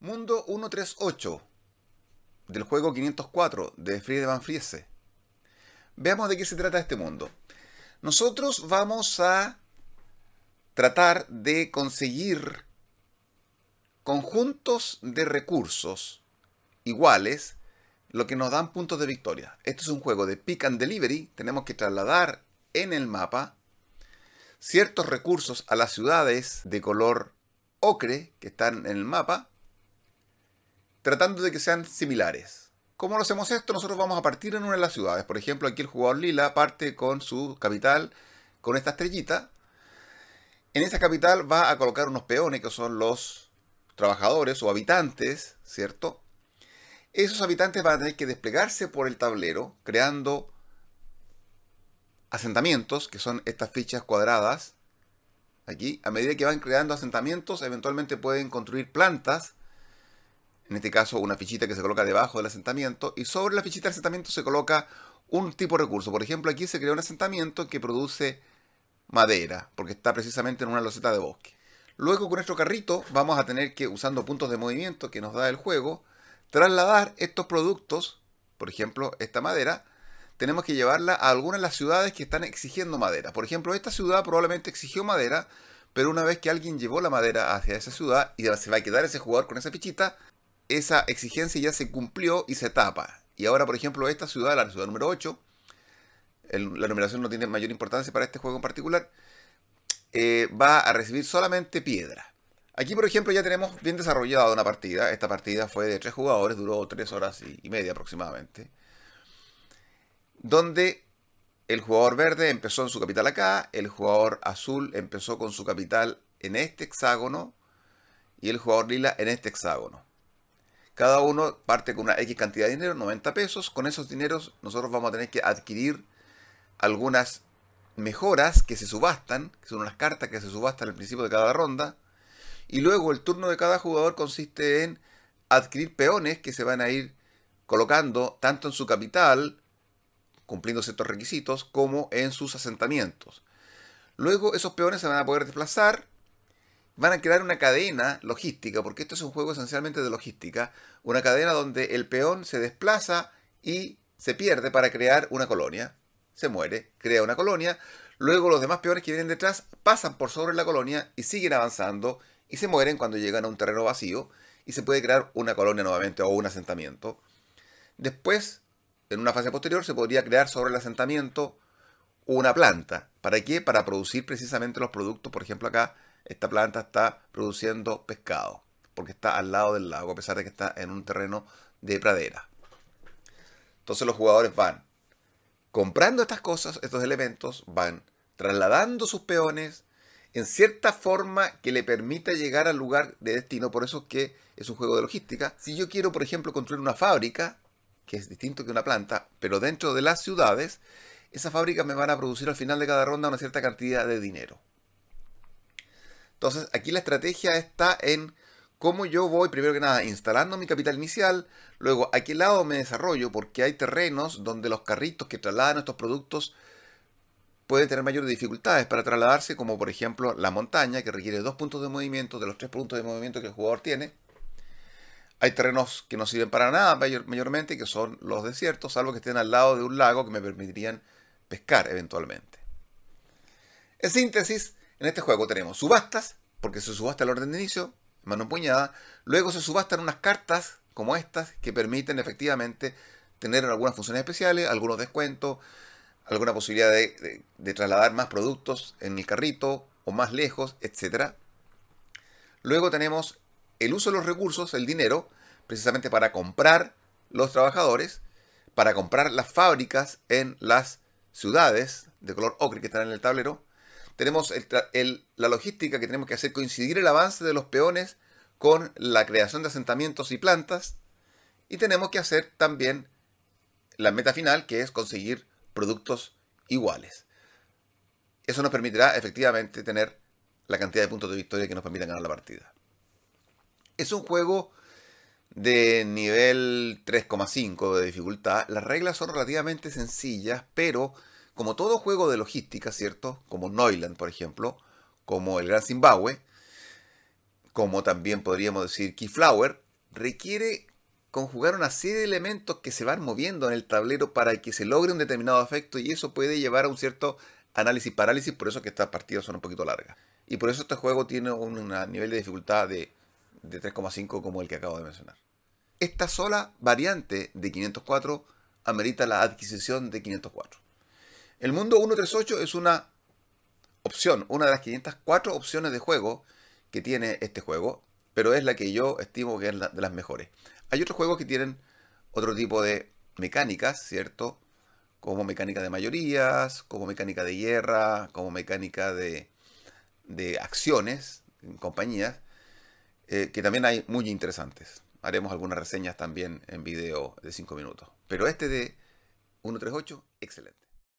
Mundo 138 del juego 504 de Friede Van Friese. Veamos de qué se trata este mundo. Nosotros vamos a tratar de conseguir conjuntos de recursos iguales, lo que nos dan puntos de victoria. Este es un juego de pick and delivery. Tenemos que trasladar en el mapa ciertos recursos a las ciudades de color ocre que están en el mapa tratando de que sean similares. ¿Cómo lo hacemos esto? Nosotros vamos a partir en una de las ciudades. Por ejemplo, aquí el jugador Lila parte con su capital, con esta estrellita. En esa capital va a colocar unos peones, que son los trabajadores o habitantes, ¿cierto? Esos habitantes van a tener que desplegarse por el tablero, creando asentamientos, que son estas fichas cuadradas. Aquí, a medida que van creando asentamientos, eventualmente pueden construir plantas en este caso una fichita que se coloca debajo del asentamiento, y sobre la fichita del asentamiento se coloca un tipo de recurso. Por ejemplo, aquí se creó un asentamiento que produce madera, porque está precisamente en una loseta de bosque. Luego con nuestro carrito vamos a tener que, usando puntos de movimiento que nos da el juego, trasladar estos productos, por ejemplo, esta madera, tenemos que llevarla a algunas de las ciudades que están exigiendo madera. Por ejemplo, esta ciudad probablemente exigió madera, pero una vez que alguien llevó la madera hacia esa ciudad y se va a quedar ese jugador con esa fichita, esa exigencia ya se cumplió y se tapa. Y ahora, por ejemplo, esta ciudad, la ciudad número 8, la numeración no tiene mayor importancia para este juego en particular, eh, va a recibir solamente piedra. Aquí, por ejemplo, ya tenemos bien desarrollada una partida. Esta partida fue de tres jugadores, duró tres horas y media aproximadamente. Donde el jugador verde empezó en su capital acá, el jugador azul empezó con su capital en este hexágono y el jugador lila en este hexágono. Cada uno parte con una X cantidad de dinero, 90 pesos. Con esos dineros nosotros vamos a tener que adquirir algunas mejoras que se subastan, que son unas cartas que se subastan al principio de cada ronda. Y luego el turno de cada jugador consiste en adquirir peones que se van a ir colocando tanto en su capital, cumpliendo ciertos requisitos, como en sus asentamientos. Luego esos peones se van a poder desplazar van a crear una cadena logística, porque esto es un juego esencialmente de logística, una cadena donde el peón se desplaza y se pierde para crear una colonia, se muere, crea una colonia, luego los demás peones que vienen detrás pasan por sobre la colonia y siguen avanzando y se mueren cuando llegan a un terreno vacío y se puede crear una colonia nuevamente o un asentamiento. Después, en una fase posterior, se podría crear sobre el asentamiento una planta. ¿Para qué? Para producir precisamente los productos, por ejemplo acá, esta planta está produciendo pescado, porque está al lado del lago, a pesar de que está en un terreno de pradera. Entonces los jugadores van comprando estas cosas, estos elementos, van trasladando sus peones en cierta forma que le permita llegar al lugar de destino. Por eso es que es un juego de logística. Si yo quiero, por ejemplo, construir una fábrica, que es distinto que una planta, pero dentro de las ciudades, esas fábricas me van a producir al final de cada ronda una cierta cantidad de dinero. Entonces aquí la estrategia está en cómo yo voy, primero que nada, instalando mi capital inicial, luego a qué lado me desarrollo, porque hay terrenos donde los carritos que trasladan estos productos pueden tener mayores dificultades para trasladarse, como por ejemplo la montaña, que requiere dos puntos de movimiento de los tres puntos de movimiento que el jugador tiene. Hay terrenos que no sirven para nada mayor, mayormente, que son los desiertos, salvo que estén al lado de un lago que me permitirían pescar eventualmente. En síntesis, en este juego tenemos subastas, porque se subasta el orden de inicio, mano empuñada. Luego se subastan unas cartas como estas que permiten efectivamente tener algunas funciones especiales, algunos descuentos, alguna posibilidad de, trasladar más productos en el carrito o más lejos, etc. Luego tenemos el uso de los recursos, el dinero, precisamente para comprar los trabajadores, para comprar las fábricas en las ciudades de color ocre que están en el tablero, tenemos la logística que tenemos que hacer coincidir el avance de los peones con la creación de asentamientos y plantas. Y tenemos que hacer también la meta final, que es conseguir productos iguales. Eso nos permitirá efectivamente tener la cantidad de puntos de victoria que nos permitan ganar la partida. Es un juego de nivel 3,5 de dificultad. Las reglas son relativamente sencillas, pero como todo juego de logística, ¿cierto? Como Neuland, por ejemplo, como el Gran Zimbabue, como también podríamos decir Keyflower, requiere conjugar una serie de elementos que se van moviendo en el tablero para que se logre un determinado efecto y eso puede llevar a un cierto análisis parálisis, por eso que estas partidas son un poquito largas. Y por eso este juego tiene un nivel de dificultad de 3,5 como el que acabo de mencionar. Esta sola variante de 504 amerita la adquisición de 504. El mundo 138 es una opción, una de las 504 opciones de juego que tiene este juego, pero es la que yo estimo que es la de las mejores. Hay otros juegos que tienen otro tipo de mecánicas, ¿cierto? Como mecánica de mayorías, como mecánica de guerra, como mecánica de, acciones en compañías, eh, que también hay muy interesantes. Haremos algunas reseñas también en video de 5 minutos. Pero este de 138, excelente.